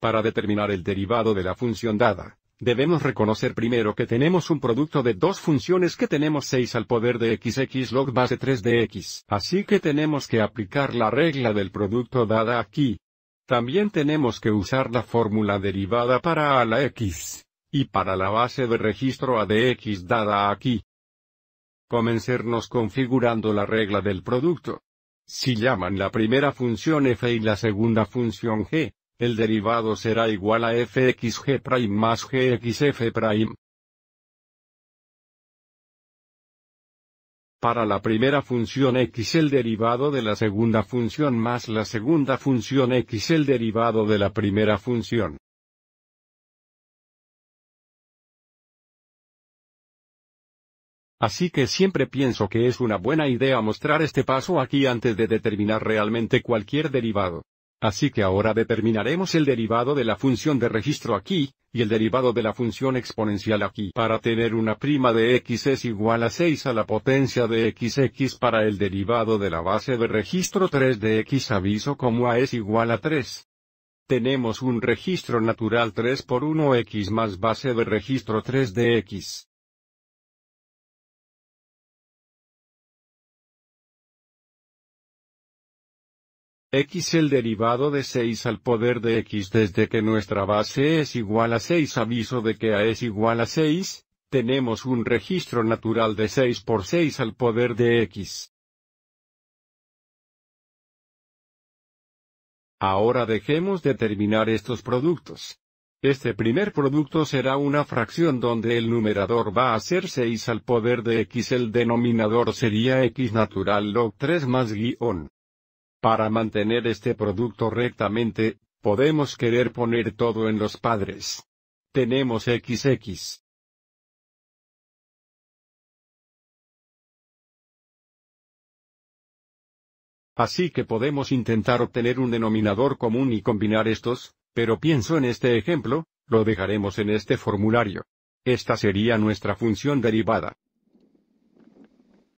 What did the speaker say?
Para determinar el derivado de la función dada, debemos reconocer primero que tenemos un producto de dos funciones que tenemos 6 al poder de xx log base 3 de x. Así que tenemos que aplicar la regla del producto dada aquí. También tenemos que usar la fórmula derivada para a la x, y para la base de registro a de x dada aquí. Comencernos configurando la regla del producto. Si llaman la primera función f y la segunda función g, el derivado será igual a fxg' más gxf'. Para la primera función x el derivado de la segunda función más la segunda función x el derivado de la primera función. Así que siempre pienso que es una buena idea mostrar este paso aquí antes de determinar realmente cualquier derivado. Así que ahora determinaremos el derivado de la función de registro aquí, y el derivado de la función exponencial aquí. Para tener una prima de x es igual a 6 a la potencia de xx para el derivado de la base de registro 3 de x aviso como a es igual a 3. Tenemos un registro natural 3 por 1x más base de registro 3 de x. x el derivado de 6 al poder de x desde que nuestra base es igual a 6 aviso de que a es igual a 6, tenemos un registro natural de 6 por 6 al poder de x. Ahora dejemos determinar estos productos. Este primer producto será una fracción donde el numerador va a ser 6 al poder de x el denominador sería x natural log 3 más guión. Para mantener este producto rectamente, podemos querer poner todo en los padres. Tenemos XX. Así que podemos intentar obtener un denominador común y combinar estos, pero pienso en este ejemplo, lo dejaremos en este formulario. Esta sería nuestra función derivada.